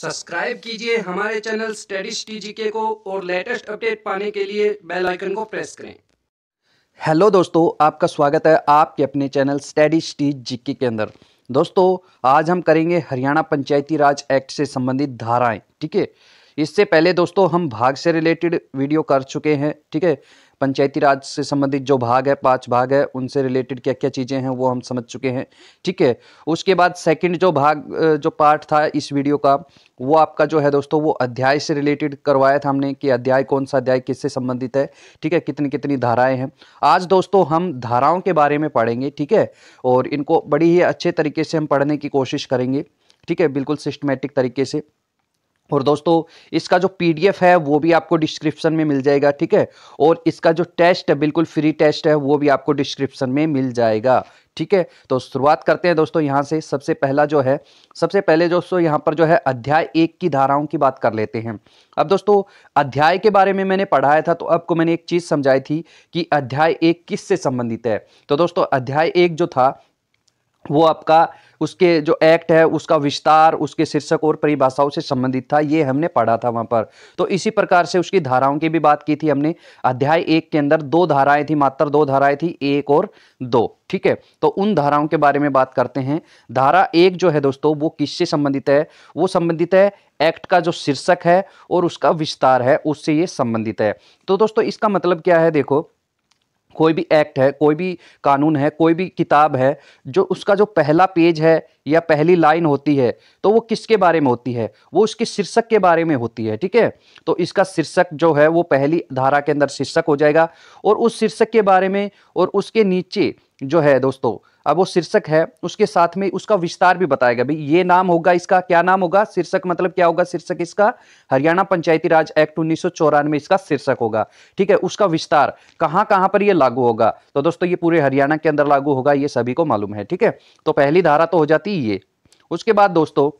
subscribe कीजिए हमारे channel studies टीजीके को और लेटेस्ट अपडेट पाने के लिए बेल आइकन को प्रेस करें हेलो दोस्तों आपका स्वागत है आपके अपने चैनल स्टडी टीजीके के अंदर दोस्तों आज हम करेंगे हरियाणा पंचायती राज एक्ट से संबंधित धाराएं ठीक है इससे पहले दोस्तों हम भाग से रिलेटेड वीडियो कर चुके हैं ठीक है पंचायती राज से संबंधित जो भाग है पांच भाग है उनसे रिलेटेड क्या क्या चीज़ें हैं वो हम समझ चुके हैं ठीक है उसके बाद सेकंड जो भाग जो पार्ट था इस वीडियो का वो आपका जो है दोस्तों वो अध्याय से रिलेटेड करवाया था हमने कि अध्याय कौन सा अध्याय किससे संबंधित है ठीक है कितनी कितनी धाराएं हैं आज दोस्तों हम धाराओं के बारे में पढ़ेंगे ठीक है और इनको बड़ी ही अच्छे तरीके से हम पढ़ने की कोशिश करेंगे ठीक है बिल्कुल सिस्टमेटिक तरीके से और दोस्तों इसका जो पीडीएफ है वो भी आपको डिस्क्रिप्शन में मिल जाएगा ठीक है और इसका जो टेस्ट है बिल्कुल फ्री टेस्ट है वो भी आपको डिस्क्रिप्शन में मिल जाएगा ठीक है तो शुरुआत करते हैं दोस्तों यहाँ से सबसे पहला जो है सबसे पहले दोस्तों यहाँ पर जो है अध्याय एक की धाराओं की बात कर लेते हैं अब दोस्तों अध्याय के बारे में मैंने पढ़ाया था तो आपको मैंने एक चीज़ समझाई थी कि अध्याय एक किस से संबंधित है तो दोस्तों अध्याय एक जो था वो आपका उसके जो एक्ट है उसका विस्तार उसके शीर्षक और परिभाषाओं से संबंधित था ये हमने पढ़ा था वहाँ पर तो इसी प्रकार से उसकी धाराओं की भी बात की थी हमने अध्याय एक के अंदर दो धाराएं थी मात्र दो धाराएं थी एक और दो ठीक है तो उन धाराओं के बारे में बात करते हैं धारा एक जो है दोस्तों वो किससे संबंधित है वो संबंधित है एक्ट का जो शीर्षक है और उसका विस्तार है उससे ये संबंधित है तो दोस्तों इसका मतलब क्या है देखो कोई भी एक्ट है कोई भी कानून है कोई भी किताब है जो उसका जो पहला पेज है या पहली लाइन होती है तो वो किसके बारे में होती है वो उसके शीर्षक के बारे में होती है ठीक है तो इसका शीर्षक जो है वो पहली धारा के अंदर शीर्षक हो जाएगा और उस शीर्षक के बारे में और उसके नीचे जो है दोस्तों अब वो शीर्षक है उसके साथ में उसका विस्तार भी बताएगा भाई ये नाम होगा इसका क्या नाम होगा शीर्षक मतलब क्या होगा शीर्षक इसका हरियाणा पंचायती राज एक्ट उन्नीस इसका शीर्षक होगा ठीक है उसका विस्तार कहाँ कहाँ पर यह लागू होगा तो दोस्तों ये पूरे हरियाणा के अंदर लागू होगा ये सभी को मालूम है ठीक है तो पहली धारा तो हो जाती है ये उसके बाद दोस्तों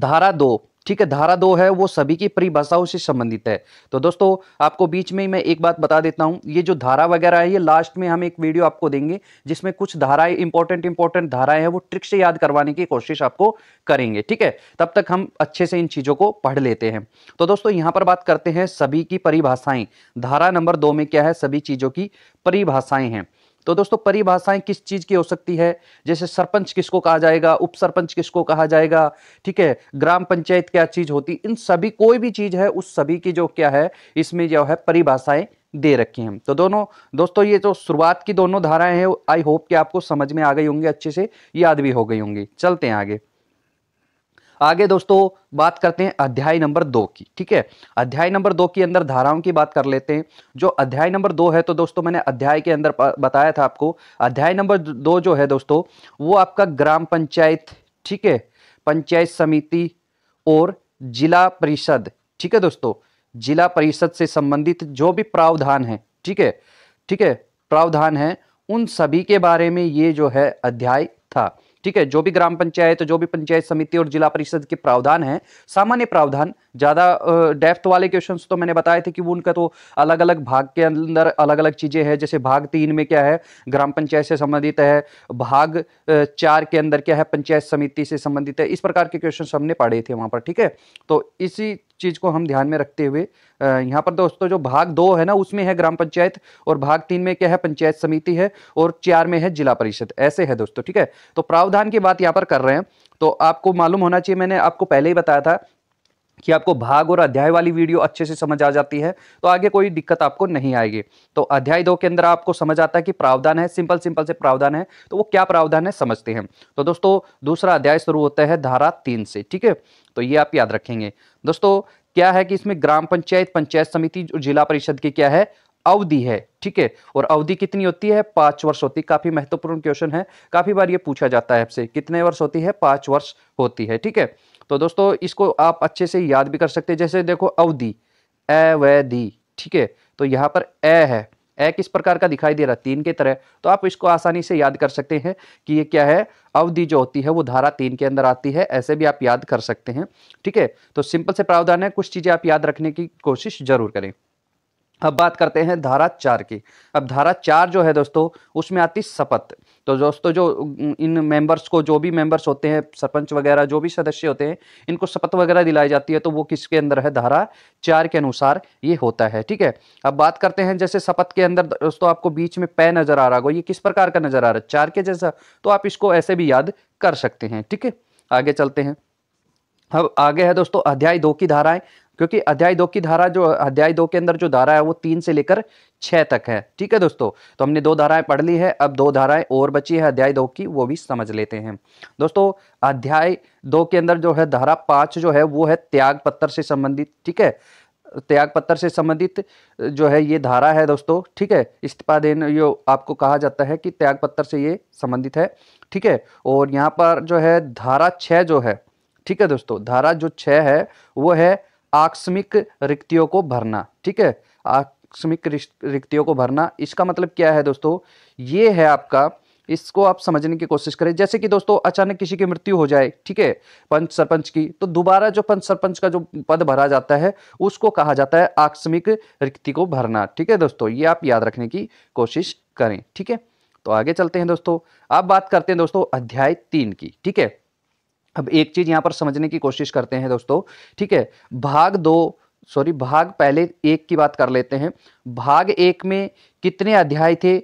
धारा दो ठीक है धारा दो है वो सभी की परिभाषाओं से संबंधित है तो दोस्तों आपको बीच में ही मैं एक बात बता देता हूँ ये जो धारा वगैरह है ये लास्ट में हम एक वीडियो आपको देंगे जिसमें कुछ धाराएं इंपॉर्टेंट इंपॉर्टेंट धाराएं हैं वो ट्रिक से याद करवाने की कोशिश आपको करेंगे ठीक है तब तक हम अच्छे से इन चीज़ों को पढ़ लेते हैं तो दोस्तों यहाँ पर बात करते हैं सभी की परिभाषाएं धारा नंबर दो में क्या है सभी चीज़ों की परिभाषाएं हैं तो दोस्तों परिभाषाएं किस चीज की हो सकती है जैसे सरपंच किसको कहा जाएगा उप सरपंच किसको कहा जाएगा ठीक है ग्राम पंचायत क्या चीज होती इन सभी कोई भी चीज है उस सभी की जो क्या है इसमें जो है परिभाषाएं दे रखी हैं तो दोनों दोस्तों ये जो तो शुरुआत की दोनों धाराएं हैं आई होप कि आपको समझ में आ गई होंगी अच्छे से याद भी हो गई होंगी चलते हैं आगे आगे दोस्तों बात करते हैं अध्याय नंबर दो की ठीक है अध्याय नंबर दो के अंदर धाराओं की बात कर लेते हैं जो अध्याय नंबर दो है तो दोस्तों मैंने अध्याय के अंदर बताया था आपको अध्याय नंबर दो जो है दोस्तों वो आपका ग्राम पंचायत ठीक है पंचायत समिति और जिला परिषद ठीक है दोस्तों जिला परिषद से संबंधित जो भी प्रावधान है ठीक है ठीक है प्रावधान है उन सभी के बारे में ये जो है अध्याय था ठीक है जो भी ग्राम पंचायत जो भी पंचायत समिति और जिला परिषद के प्रावधान है सामान्य प्रावधान ज़्यादा डेप्थ वाले क्वेश्चन तो मैंने बताए थे कि वो उनका तो अलग अलग भाग के अंदर अलग अलग चीज़ें हैं जैसे भाग तीन में क्या है ग्राम पंचायत से संबंधित है भाग चार के अंदर क्या है पंचायत समिति से संबंधित है इस प्रकार के क्वेश्चन हमने पढ़े थे वहाँ पर ठीक है तो इसी चीज़ को हम ध्यान में रखते हुए यहाँ पर दोस्तों जो भाग दो है ना उसमें है ग्राम पंचायत और भाग तीन में क्या है पंचायत समिति है और चार में है जिला परिषद ऐसे है दोस्तों ठीक है तो प्रावधान की बात यहाँ पर कर रहे हैं तो आपको मालूम होना चाहिए मैंने आपको पहले ही बताया था कि आपको भाग और अध्याय वाली वीडियो अच्छे से समझ आ जाती है तो आगे कोई दिक्कत आपको नहीं आएगी तो अध्याय दो के अंदर आपको समझ आता है कि प्रावधान है सिंपल सिंपल से प्रावधान है तो वो क्या प्रावधान है समझते हैं तो दोस्तों दूसरा अध्याय शुरू होता है धारा तीन से ठीक है तो ये आप याद रखेंगे दोस्तों क्या है कि इसमें ग्राम पंचायत पंचायत समिति जिला परिषद की क्या है अवधि है ठीक है और अवधि कितनी होती है पांच वर्ष होती है काफ़ी महत्वपूर्ण क्वेश्चन है काफ़ी बार ये पूछा जाता है आपसे कितने वर्ष होती है पांच वर्ष होती है ठीक है तो दोस्तों इसको आप अच्छे से याद भी कर सकते हैं जैसे देखो अवधि ए व दी ठीक है तो यहाँ पर ए है ए किस प्रकार का दिखाई दे रहा है तीन के तरह तो आप इसको आसानी से याद कर सकते हैं कि ये क्या है अवधि जो होती है वो धारा तीन के अंदर आती है ऐसे भी आप याद कर सकते हैं ठीक है तो सिंपल से प्रावधान है कुछ चीज़ें आप याद रखने की कोशिश जरूर करें अब बात करते हैं धारा चार की अब धारा चार जो है दोस्तों उसमें आती शपथ तो दोस्तों जो इन मेंबर्स को जो भी मेंबर्स होते हैं सरपंच वगैरह जो भी सदस्य होते हैं इनको शपथ वगैरह दिलाई जाती है तो वो किसके अंदर है धारा चार के अनुसार ये होता है ठीक है अब बात करते हैं जैसे शपथ के अंदर दोस्तों आपको बीच में पै नजर आ रहा हो ये किस प्रकार का नजर आ रहा है चार के जैसा तो आप इसको ऐसे भी याद कर सकते हैं ठीक है आगे चलते हैं अब आगे है दोस्तों अध्याय दो की धाराएं क्योंकि अध्याय दो की धारा जो अध्याय दो के अंदर जो धारा है वो तीन से लेकर छः तक है ठीक है दोस्तों तो हमने दो धाराएं पढ़ ली है अब दो धाराएं और बची है अध्याय दो की वो भी समझ लेते हैं दोस्तों अध्याय दो के अंदर जो है धारा पाँच जो है वो है त्याग पत्र से संबंधित ठीक है त्याग पत्र से संबंधित जो है ये धारा है दोस्तों ठीक है इस्तीफा देने ये आपको कहा जाता है कि त्याग पत्र से ये संबंधित है ठीक है और यहाँ पर जो है धारा छः जो है ठीक है दोस्तों धारा जो छः है वो है आकस्मिक रिक्तियों को भरना ठीक है आकस्मिक रिक्तियों को भरना इसका मतलब क्या है दोस्तों ये है आपका इसको आप समझने की कोशिश करें जैसे कि दोस्तों अचानक किसी की मृत्यु हो जाए ठीक है पंच सरपंच की तो दोबारा जो पंच सरपंच का जो पद भरा जाता है उसको कहा जाता है आकस्मिक रिक्ति को भरना ठीक है दोस्तों ये आप याद रखने की कोशिश करें ठीक है तो आगे चलते हैं दोस्तों अब बात करते हैं दोस्तों अध्याय तीन की ठीक है अब एक चीज यहाँ पर समझने की कोशिश करते हैं दोस्तों ठीक है भाग दो सॉरी भाग पहले एक की बात कर लेते हैं भाग एक में कितने अध्याय थे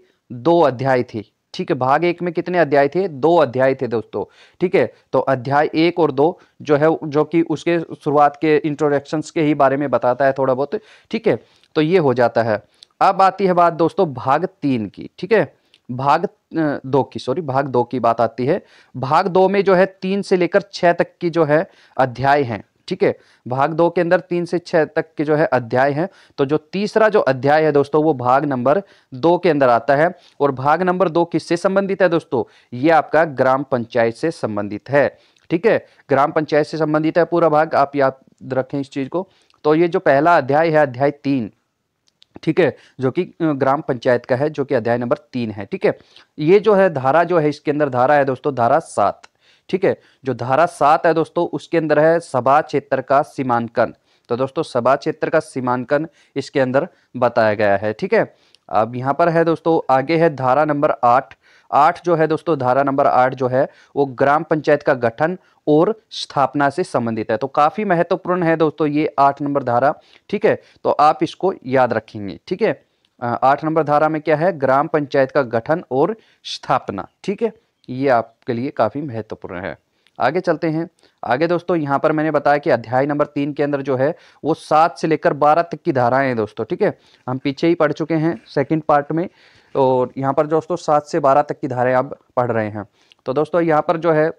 दो अध्याय थे ठीक है भाग एक में कितने अध्याय थे दो अध्याय थे दोस्तों ठीक है तो अध्याय एक और दो जो है जो कि उसके शुरुआत के इंट्रोडक्शंस के ही बारे में बताता है थोड़ा बहुत ठीक है तो ये हो जाता है अब आती है बात दोस्तों भाग तीन की ठीक है भाग दो की सॉरी भाग दो की बात आती है भाग दो में जो है तीन से लेकर छः तक की जो है अध्याय हैं ठीक है भाग दो के अंदर तीन से छह तक के जो है अध्याय हैं तो जो तीसरा जो अध्याय है दोस्तों वो भाग नंबर दो के अंदर आता है और भाग नंबर दो किससे संबंधित है दोस्तों ये आपका ग्राम पंचायत से संबंधित है ठीक है ग्राम पंचायत से संबंधित है पूरा भाग आप याद रखें इस चीज़ को तो ये जो पहला अध्याय है अध्याय तीन ठीक है जो कि ग्राम पंचायत का है जो कि अध्याय नंबर तीन है ठीक है ये जो है धारा जो है इसके अंदर धारा है दोस्तों धारा सात ठीक है जो धारा सात है दोस्तों उसके अंदर है सभा क्षेत्र का सीमांकन तो दोस्तों सभा क्षेत्र का सीमांकन इसके अंदर बताया गया है ठीक है अब यहाँ पर है दोस्तों आगे है धारा नंबर आठ आठ जो है दोस्तों धारा नंबर आठ जो है वो ग्राम पंचायत का गठन और स्थापना से संबंधित है तो काफ़ी महत्वपूर्ण है दोस्तों ये आठ नंबर धारा ठीक है तो आप इसको याद रखेंगे ठीक है आठ नंबर धारा में क्या है ग्राम पंचायत का गठन और स्थापना ठीक है ये आपके लिए काफ़ी महत्वपूर्ण है आगे चलते हैं आगे दोस्तों यहाँ पर मैंने बताया कि अध्याय नंबर तीन के अंदर जो है वो सात से लेकर बारह तक की धाराएं हैं दोस्तों ठीक है हम पीछे ही पढ़ चुके हैं सेकंड पार्ट में और तो यहाँ पर दोस्तों सात से बारह तक की धाराएं आप पढ़ रहे हैं तो दोस्तों यहाँ पर जो है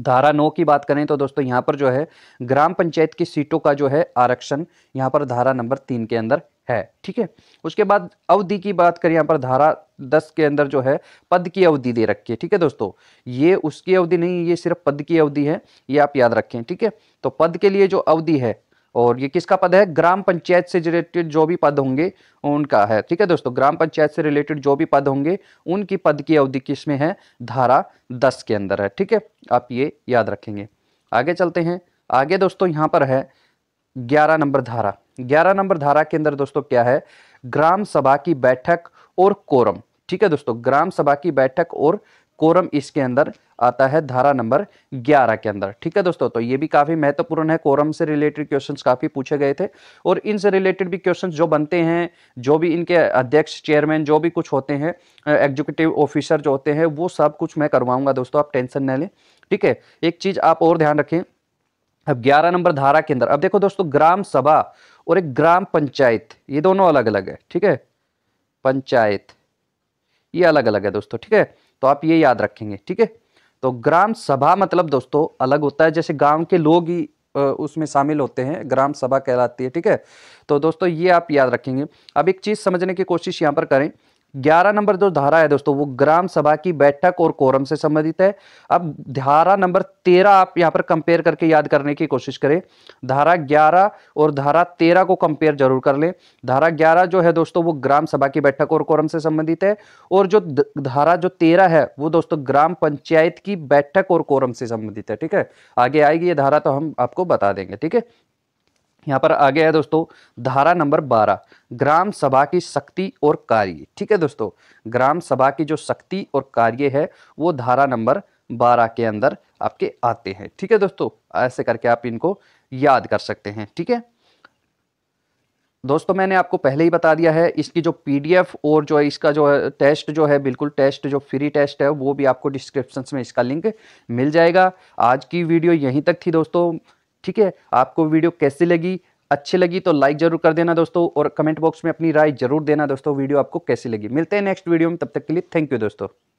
धारा नौ की बात करें तो दोस्तों यहाँ पर जो है ग्राम पंचायत की सीटों का जो है आरक्षण यहाँ पर धारा नंबर तीन के अंदर है ठीक है उसके बाद अवधि की बात करें यहाँ पर धारा दस के अंदर जो है पद की अवधि दे रखी है ठीक है दोस्तों ये उसकी अवधि नहीं ये सिर्फ पद की अवधि है ये आप याद रखें ठीक है तो पद के लिए जो अवधि है और ये किसका पद है ग्राम पंचायत से रिलेटेड जो भी पद होंगे उनका है ठीक है दोस्तों ग्राम पंचायत से रिलेटेड जो भी पद होंगे उनकी पद की अवधि किसमें है धारा दस के अंदर है ठीक है आप ये याद रखेंगे आगे चलते हैं आगे दोस्तों यहाँ पर है ग्यारह नंबर धारा ग्यारह नंबर धारा के अंदर दोस्तों क्या है ग्राम सभा की बैठक और कोरम ठीक है दोस्तों ग्राम सभा की बैठक और कोरम इसके अंदर आता है धारा नंबर 11 के अंदर ठीक है दोस्तों तो ये भी काफ़ी महत्वपूर्ण है कोरम से रिलेटेड क्वेश्चंस काफ़ी पूछे गए थे और इनसे रिलेटेड भी क्वेश्चंस जो बनते हैं जो भी इनके अध्यक्ष चेयरमैन जो भी कुछ होते हैं एग्जीक्यूटिव ऑफिसर जो होते हैं वो सब कुछ मैं करवाऊंगा दोस्तों आप टेंशन न लें ठीक है एक चीज़ आप और ध्यान रखें अब ग्यारह नंबर धारा के अंदर अब देखो दोस्तों ग्राम सभा और एक ग्राम पंचायत ये दोनों अलग अलग है ठीक है पंचायत ये अलग अलग है दोस्तों ठीक है तो आप ये याद रखेंगे ठीक है तो ग्राम सभा मतलब दोस्तों अलग होता है जैसे गांव के लोग ही उसमें शामिल होते हैं ग्राम सभा कहलाती है ठीक है तो दोस्तों ये आप याद रखेंगे अब एक चीज़ समझने की कोशिश यहाँ पर करें ग्यारह नंबर जो धारा है दोस्तों वो ग्राम सभा की बैठक और कोरम से संबंधित है अब धारा नंबर तेरह आप यहाँ पर कंपेयर करके याद करने की कोशिश करें धारा ग्यारह और धारा तेरह को कंपेयर जरूर कर लें धारा ग्यारह जो है दोस्तों वो ग्राम सभा की बैठक और कोरम से संबंधित है और जो धारा जो तेरह है वो दोस्तों ग्राम पंचायत की बैठक और कोरम से संबंधित है ठीक है आगे आएगी ये धारा तो हम आपको बता देंगे ठीक है यहाँ पर आगे है दोस्तों धारा नंबर 12 ग्राम सभा की शक्ति और कार्य ठीक है दोस्तों ग्राम सभा की जो शक्ति और कार्य है वो धारा नंबर 12 के अंदर आपके आते हैं ठीक है दोस्तों ऐसे करके आप इनको याद कर सकते हैं ठीक है दोस्तों मैंने आपको पहले ही बता दिया है इसकी जो पीडीएफ और जो है इसका जो है टेस्ट जो है बिल्कुल टेस्ट जो फ्री टेस्ट है वो भी आपको डिस्क्रिप्शन में इसका लिंक मिल जाएगा आज की वीडियो यहीं तक थी दोस्तों ठीक है आपको वीडियो कैसी लगी अच्छी लगी तो लाइक जरूर कर देना दोस्तों और कमेंट बॉक्स में अपनी राय जरूर देना दोस्तों वीडियो आपको कैसी लगी मिलते हैं नेक्स्ट वीडियो में तब तक के लिए थैंक यू दोस्तों